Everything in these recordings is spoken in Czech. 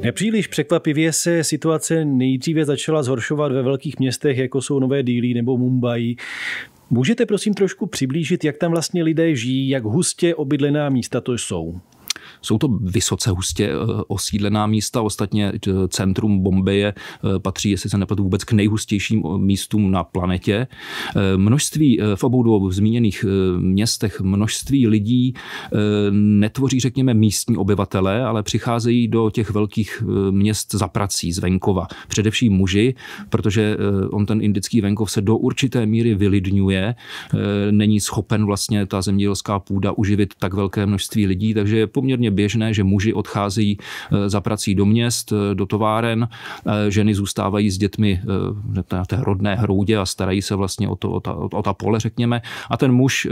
Nepříliš překvapivě se situace nejdříve začala zhoršovat ve velkých městech, jako jsou Nové Dílí nebo Mumbai. Můžete prosím trošku přiblížit, jak tam vlastně lidé žijí, jak hustě obydlená místa to jsou? Jsou to vysoce hustě eh, osídlená místa, ostatně eh, centrum Bombeje eh, patří, jestli se nepadu vůbec k nejhustějším místům na planetě. Množství v obou dvou zmíněných městech, množství lidí netvoří, řekněme, místní obyvatele, ale přicházejí do těch velkých měst za prací z venkova. Především muži, protože on ten indický venkov se do určité míry vylidňuje, není schopen vlastně ta zemědělská půda uživit tak velké množství lidí, takže je poměrně poměrně běžné, že muži odcházejí eh, za prací do měst, eh, do továren, eh, ženy zůstávají s dětmi na té rodné hroudě a starají se vlastně o, to, o, ta, o ta pole, řekněme. A ten muž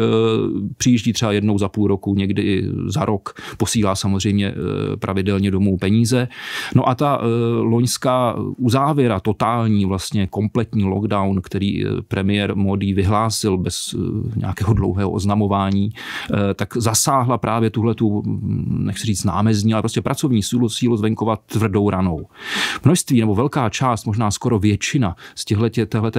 přijíždí třeba jednou za půl roku, někdy i za rok, posílá samozřejmě pravidelně domů peníze. No a ta loňská uzávěra, totální vlastně kompletní lockdown, který premiér Modi vyhlásil bez nějakého dlouhého oznamování, tak zasáhla právě tuhle tu mm, nechci říct námezní, ale prostě pracovní sílu, sílu zvenkova tvrdou ranou. Množství nebo velká část, možná skoro většina z těchto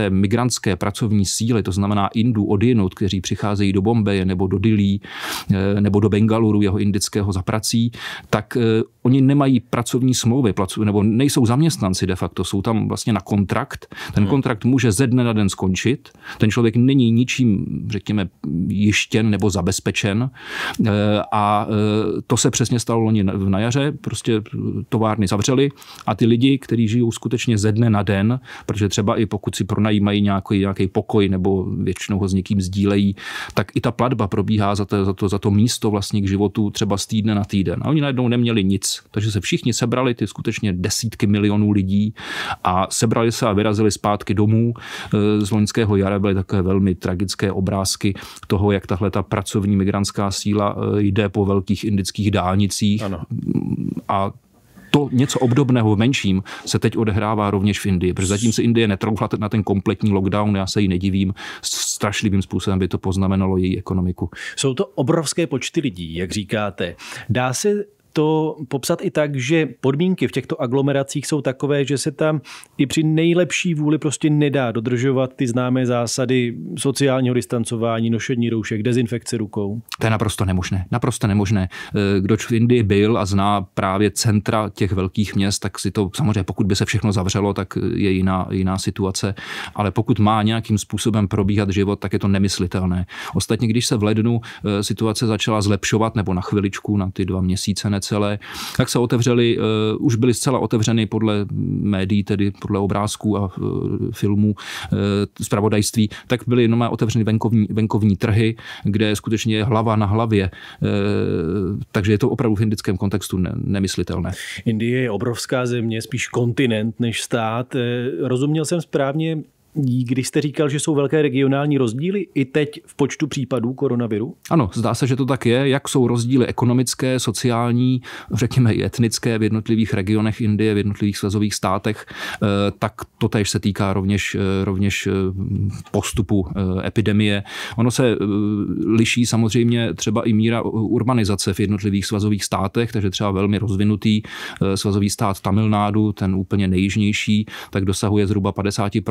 migrantské pracovní síly, to znamená Indů jinut, kteří přicházejí do Bombeje nebo do Dilí eh, nebo do Bengaluru, jeho indického za prací, tak eh, oni nemají pracovní smlouvy nebo nejsou zaměstnanci de facto, jsou tam vlastně na kontrakt. Ten hmm. kontrakt může ze dne na den skončit. Ten člověk není ničím, řekněme, jištěn nebo zabezpečen eh, a to se přesně stalo loni na jaře, prostě eh, továrny zavřely a ty lidi, kteří žijou skutečně ze dne na den, protože třeba i pokud si pronajímají nějaký, nějaký pokoj nebo většinou ho s někým sdílejí, tak i ta platba probíhá za to, za to, za to místo vlastně k životu třeba z týdne na týden. A oni najednou neměli nic, takže se všichni sebrali, ty skutečně desítky milionů lidí a sebrali se a vyrazili zpátky domů. Eh, z loňského jara byly takové velmi tragické obrázky toho, jak tahle ta pracovní migrantská síla eh, jde po velkých indických dálkách dálnicích ano. a to něco obdobného v menším se teď odehrává rovněž v Indii, protože zatím se Indie netroufla na ten kompletní lockdown, já se jí nedivím, strašlivým způsobem by to poznamenalo její ekonomiku. Jsou to obrovské počty lidí, jak říkáte. Dá se to popsat i tak, že podmínky v těchto aglomeracích jsou takové, že se tam i při nejlepší vůli prostě nedá dodržovat ty známé zásady sociálního distancování, nošení roušek, dezinfekce rukou? To je naprosto nemožné. Naprosto nemožné. Eh, kdo v Indii byl a zná právě centra těch velkých měst, tak si to samozřejmě, pokud by se všechno zavřelo, tak je jiná, jiná situace. Ale pokud má nějakým způsobem probíhat život, tak je to nemyslitelné. Ostatně, když se v lednu eh, situace začala zlepšovat, nebo na chviličku, na ty dva měsíce, ne celé, tak se otevřeli, eh, už byly zcela otevřeny podle médií, tedy podle obrázků a eh, filmů, eh, zpravodajství, tak byly no, otevřeny venkovní, venkovní trhy, kde skutečně je hlava na hlavě. Takže je to opravdu v indickém kontextu nemyslitelné. Indie je obrovská země, spíš kontinent než stát. Rozuměl jsem správně, když jste říkal, že jsou velké regionální rozdíly i teď v počtu případů koronaviru? Ano, zdá se, že to tak je. Jak jsou rozdíly ekonomické, sociální, řekněme i etnické v jednotlivých regionech Indie, v jednotlivých svazových státech, eh, tak to tež se týká rovněž, eh, rovněž eh, postupu epidemie. Ono se liší samozřejmě třeba i míra urbanizace v jednotlivých svazových státech, takže třeba velmi rozvinutý svazový stát Tamil Nadu, ten úplně nejjižnější, tak dosahuje zhruba 50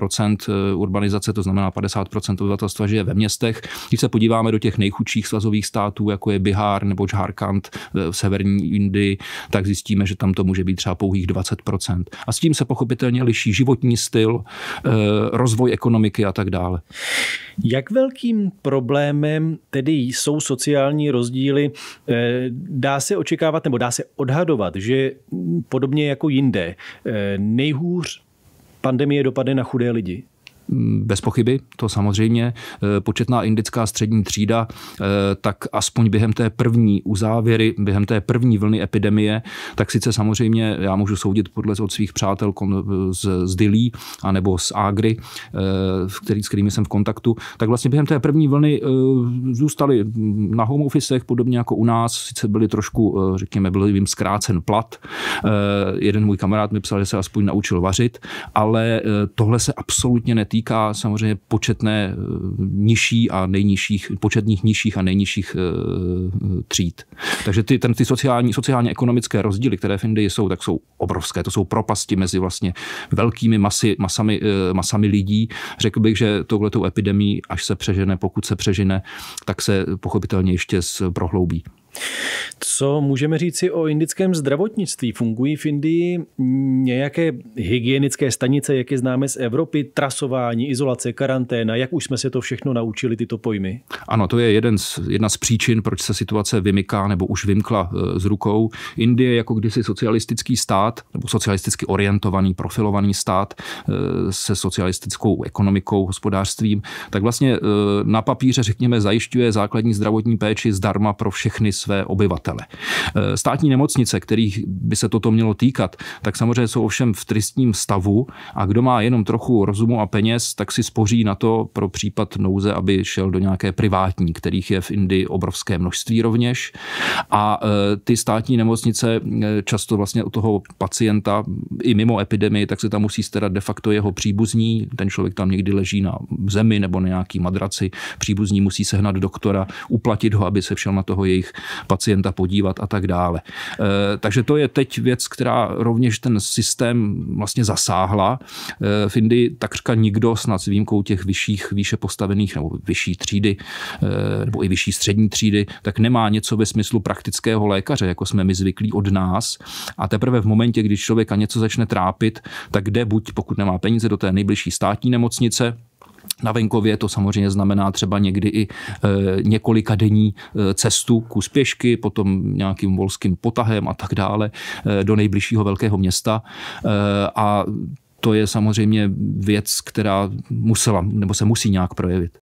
Eh, urbanizace, to znamená 50 obyvatelstva žije ve městech. Když se podíváme do těch nejchudších svazových států, jako je Bihar nebo Jharkhand eh, v severní Indii, tak zjistíme, že tam to může být třeba pouhých 20 A s tím se pochopitelně liší životní styl, eh, rozvoj ekonomiky a tak dále. Jak velkým problémem tedy jsou sociální rozdíly? Dá se očekávat nebo dá se odhadovat, že podobně jako jinde nejhůř pandemie dopadne na chudé lidi? Bez pochyby, to samozřejmě. Eh, početná indická střední třída, eh, tak aspoň během té první uzávěry, během té první vlny epidemie, tak sice samozřejmě já můžu soudit podle od svých přátel z, z Dilí a nebo z Agry, eh, který, s kterými jsem v kontaktu, tak vlastně během té první vlny zůstali na home officech, podobně jako u nás, sice byli trošku, řekněme, byl jim zkrácen plat. Jeden můj kamarád mi psal, že se aspoň naučil vařit, ale tohle se absolutně netýká týká samozřejmě početné eh, nižší a nejnižších, početních nižších a nejnižších eh, tříd. Takže ty, ten, ty sociální, sociálně ekonomické rozdíly, které v Indii jsou, tak jsou obrovské. To jsou propasti mezi vlastně velkými masy, masami, eh, masami lidí. Řekl bych, že touhletou epidemii, až se přežene, pokud se přežene, tak se pochopitelně ještě prohloubí. Co můžeme říci o indickém zdravotnictví? Fungují v Indii nějaké hygienické stanice, jak je známe z Evropy, trasování, izolace, karanténa, jak už jsme se to všechno naučili, tyto pojmy? Ano, to je jeden z, jedna z příčin, proč se situace vymyká nebo už vymkla eh, z rukou. Indie jako kdysi socialistický stát, nebo socialisticky orientovaný, profilovaný stát eh, se socialistickou ekonomikou, hospodářstvím, tak vlastně eh, na papíře, řekněme, zajišťuje základní zdravotní péči zdarma pro všechny své obyvatele obyvatele. Eh, státní nemocnice, kterých by se toto mělo týkat, tak samozřejmě jsou ovšem v tristním stavu a kdo má jenom trochu rozumu a peněz, tak si spoří na to pro případ nouze, aby šel do nějaké privátní, kterých je v Indii obrovské množství rovněž. A eh, ty státní nemocnice eh, často vlastně u toho pacienta i mimo epidemii, tak se tam musí starat de facto jeho příbuzní. Ten člověk tam někdy leží na zemi nebo na nějaký madraci. Příbuzní musí sehnat doktora, uplatit ho, aby se všel na toho jejich pacienta pacienta podívat a tak dále. Eh, takže to je teď věc, která rovněž ten systém vlastně zasáhla. Eh, v Indii takřka nikdo snad s výjimkou těch vyšších, výše postavených nebo vyšší třídy eh, nebo i vyšší střední třídy, tak nemá něco ve smyslu praktického lékaře, jako jsme my zvyklí od nás. A teprve v momentě, kdy člověka něco začne trápit, tak jde buď, pokud nemá peníze, do té nejbližší státní nemocnice, na venkově to samozřejmě znamená třeba někdy i e, několika denní eh, cestu kus pěšky, potom nějakým volským potahem a tak dále e, do nejbližšího velkého města. E, a to je samozřejmě věc, která musela nebo se musí nějak projevit.